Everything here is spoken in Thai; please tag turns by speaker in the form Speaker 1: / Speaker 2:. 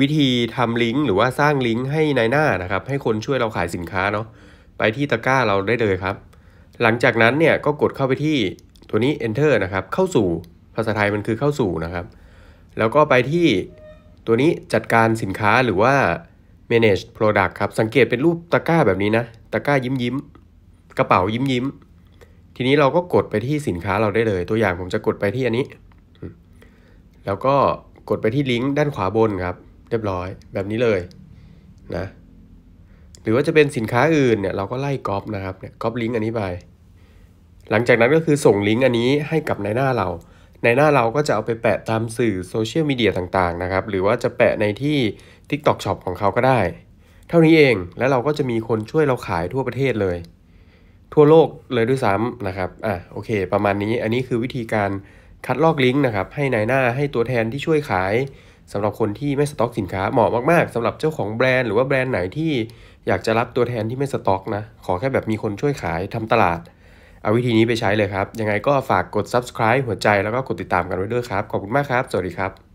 Speaker 1: วิธีทำลิงก์หรือว่าสร้างลิงก์ให้ในหน้านะครับ ให้คนช่วยเราขายสินค้าเนาะไปที่ตะกร้าเราได้เลยครับ หลังจากนั้นเนี่ยก็กดเข้าไปที่ตัวนี้ enter นะครับเข้าสู่ภาษาไทยมันคือเข้าสู่นะครับ แล้วก็ไปที่ตัวนี้จัดการสินค้าหรือว่า manage product ครับสังเกตเป็นรูปตะกร้า แบบนี้นะ ตะกร้ายิ้มยิ้มกระเป๋ายิ้มยิ้มทีนี้เราก็กดไปที่สินค้าเราได้เลย ตัวอย่างผมจะกดไปที่อันนี้ แล้วก็กดไปที่ลิงก์ด้านขวาบนครับเรียบร้อยแบบนี้เลยนะหรือว่าจะเป็นสินค้าอื่นเนี่ยเราก็ไล่ก๊อปนะครับเนี่ยก๊อปลิงก์อันนี้ไปหลังจากนั้นก็คือส่งลิงก์อันนี้ให้กับในหน้าเราในหน้าเราก็จะเอาไปแปะตามสื่อโซเชียลมีเดียต่างๆนะครับ หรือว่าจะแปะในที่ TikTok Shop ของเขาก็ได้ เท่านี้เองแล้วเราก็จะมีคนช่วยเราขายทั่วประเทศเลย ทั่วโลกเลยด้วยซ้ำนะครับอ่ะโอเคประมาณนี้อันนี้คือวิธีการคัดลอกลิงก์นะครับให้ในหน้าให้ตัวแทนที่ช่วยขายสำหรับคนที่ไม่สต็อกสินค้าเหมาะมากๆ สำหรับเจ้าของแบรนด์หรือว่าแบรนด์ไหนที่อยากจะรับตัวแทนที่ไม่สต็อกนะ ขอแค่แบบมีคนช่วยขายทำตลาด เอาวิธีนี้ไปใช้เลยครับ ยังไงก็ฝากกด subscribe หัวใจแล้วก็กดติดตามกันไว้ด้วยครับ ขอบคุณมากครับ สวัสดีครับ